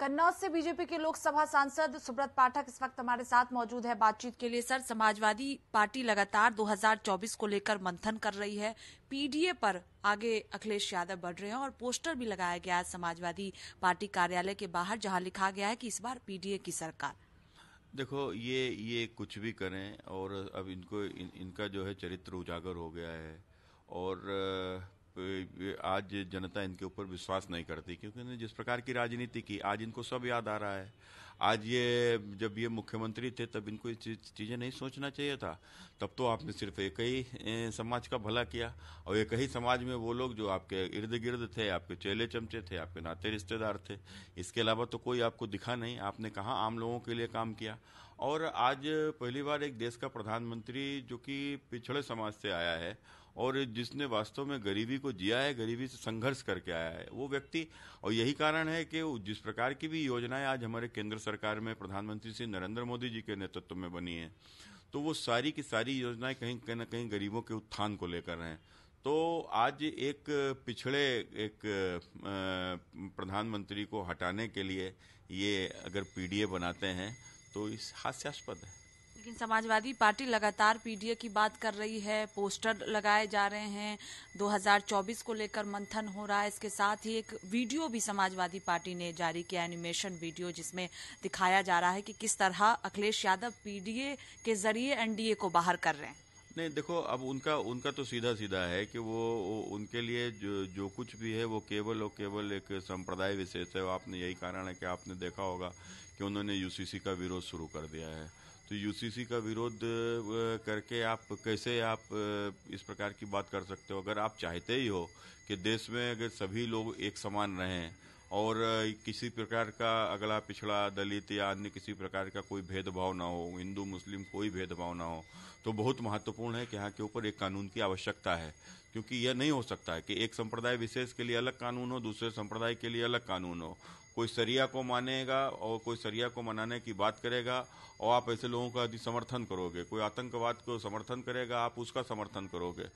कन्नौज से बीजेपी के लोकसभा सांसद सुब्रत पाठक इस वक्त हमारे साथ मौजूद है बातचीत के लिए सर समाजवादी पार्टी लगातार 2024 को लेकर मंथन कर रही है पीडीए पर आगे अखिलेश यादव बढ़ रहे हैं और पोस्टर भी लगाया गया है समाजवादी पार्टी कार्यालय के बाहर जहां लिखा गया है कि इस बार पीडीए की सरकार देखो ये ये कुछ भी करें और अब इनको इन, इनका जो है चरित्र उजागर हो गया है और आज जनता इनके ऊपर विश्वास नहीं करती क्योंकि इन्होंने जिस प्रकार की राजनीति की आज इनको सब याद आ रहा है आज ये जब ये मुख्यमंत्री थे तब इनको ये चीज़ें नहीं सोचना चाहिए था तब तो आपने सिर्फ एक ही समाज का भला किया और एक ही समाज में वो लोग जो आपके इर्द गिर्द थे आपके चेले चमचे थे आपके नाते रिश्तेदार थे इसके अलावा तो कोई आपको दिखा नहीं आपने कहा आम लोगों के लिए काम किया और आज पहली बार एक देश का प्रधानमंत्री जो कि पिछड़े समाज से आया है और जिसने वास्तव में गरीबी को जिया है गरीबी से संघर्ष करके आया है वो व्यक्ति और यही कारण है कि जिस प्रकार की भी योजनाएं आज हमारे केंद्र सरकार में प्रधानमंत्री श्री नरेंद्र मोदी जी के नेतृत्व में बनी है तो वो सारी की सारी योजनाएं कहीं कहीं ना कहीं गरीबों के उत्थान को लेकर हैं तो आज एक पिछड़े एक प्रधानमंत्री को हटाने के लिए ये अगर पीडीए बनाते हैं तो इस हास्यास्पद है लेकिन समाजवादी पार्टी लगातार पीडीए की बात कर रही है पोस्टर लगाए जा रहे हैं 2024 को लेकर मंथन हो रहा है इसके साथ ही एक वीडियो भी समाजवादी पार्टी ने जारी किया एनिमेशन वीडियो जिसमें दिखाया जा रहा है कि किस तरह अखिलेश यादव पीडीए के जरिए एनडीए को बाहर कर रहे हैं नहीं देखो अब उनका उनका तो सीधा सीधा है कि वो उनके लिए जो जो कुछ भी है वो केवल और केवल एक संप्रदाय विशेष है आपने यही कारण है कि आपने देखा होगा कि उन्होंने यूसीसी का विरोध शुरू कर दिया है तो यूसीसी का विरोध करके आप कैसे आप इस प्रकार की बात कर सकते हो अगर आप चाहते ही हो कि देश में अगर सभी लोग एक समान रहें और किसी प्रकार का अगला पिछड़ा दलित या अन्य किसी प्रकार का कोई भेदभाव ना हो हिंदू मुस्लिम कोई भेदभाव ना हो तो बहुत महत्वपूर्ण है कि यहाँ के ऊपर एक कानून की आवश्यकता है क्योंकि यह नहीं हो सकता है कि एक संप्रदाय विशेष के लिए अलग कानून हो दूसरे संप्रदाय के लिए अलग कानून हो कोई सरिया को मानेगा और कोई सरिया को मनाने की बात करेगा और आप ऐसे लोगों का यदि समर्थन करोगे कोई आतंकवाद को समर्थन करेगा आप उसका समर्थन करोगे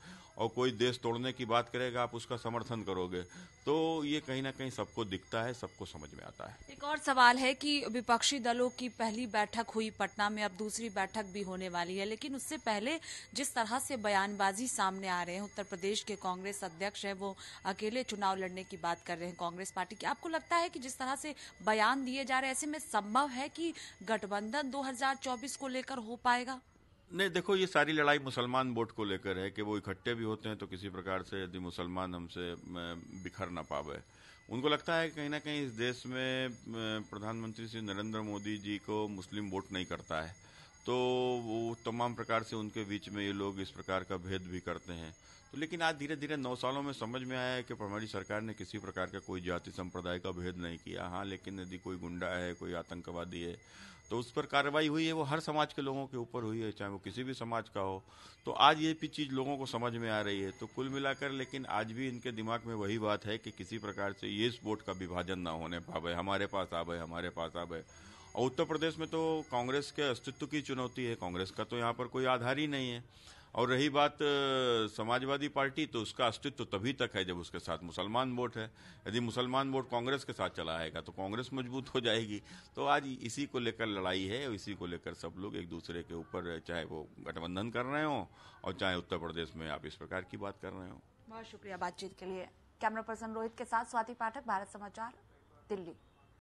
और कोई देश तोड़ने की बात करेगा आप उसका समर्थन करोगे तो ये कहीं ना कहीं सबको दिखता है सबको समझ में आता है एक और सवाल है कि विपक्षी दलों की पहली बैठक हुई पटना में अब दूसरी बैठक भी होने वाली है लेकिन उससे पहले जिस तरह से बयानबाजी सामने आ रहे हैं उत्तर प्रदेश के कांग्रेस अध्यक्ष है वो अकेले चुनाव लड़ने की बात कर रहे हैं कांग्रेस पार्टी की आपको लगता है कि जिस तरह तरह से बयान दिए जा रहे ऐसे में संभव है कि गठबंधन 2024 को लेकर हो पाएगा नहीं देखो ये सारी लड़ाई मुसलमान वोट को लेकर है कि वो इकट्ठे भी होते हैं तो किसी प्रकार से यदि मुसलमान हमसे बिखर ना पावे उनको लगता है कहीं ना कहीं इस देश में प्रधानमंत्री श्री नरेंद्र मोदी जी को मुस्लिम वोट नहीं करता है तो वो तमाम प्रकार से उनके बीच में ये लोग इस प्रकार का भेद भी करते हैं तो लेकिन आज धीरे धीरे नौ सालों में समझ में आया है कि हमारी सरकार ने किसी प्रकार का कोई जाति संप्रदाय का भेद नहीं किया हाँ लेकिन यदि कोई गुंडा है कोई आतंकवादी है तो उस पर कार्रवाई हुई है वो हर समाज के लोगों के ऊपर हुई है चाहे वो किसी भी समाज का हो तो आज ये भी चीज़ लोगों को समझ में आ रही है तो कुल मिलाकर लेकिन आज भी इनके दिमाग में वही बात है कि किसी प्रकार से ये वोट का विभाजन ना होने पावे हमारे पास आवे हमारे पास आवे और उत्तर प्रदेश में तो कांग्रेस के अस्तित्व की चुनौती है कांग्रेस का तो यहाँ पर कोई आधार ही नहीं है और रही बात समाजवादी पार्टी तो उसका अस्तित्व तभी तक है जब उसके साथ मुसलमान वोट है यदि मुसलमान वोट कांग्रेस के साथ चला आएगा तो कांग्रेस मजबूत हो जाएगी तो आज इसी को लेकर लड़ाई है और इसी को लेकर सब लोग एक दूसरे के ऊपर चाहे वो गठबंधन कर रहे हो और चाहे उत्तर प्रदेश में आप इस प्रकार की बात कर रहे हो बहुत शुक्रिया बातचीत के लिए कैमरा पर्सन रोहित के साथ स्वाति पाठक भारत समाचार दिल्ली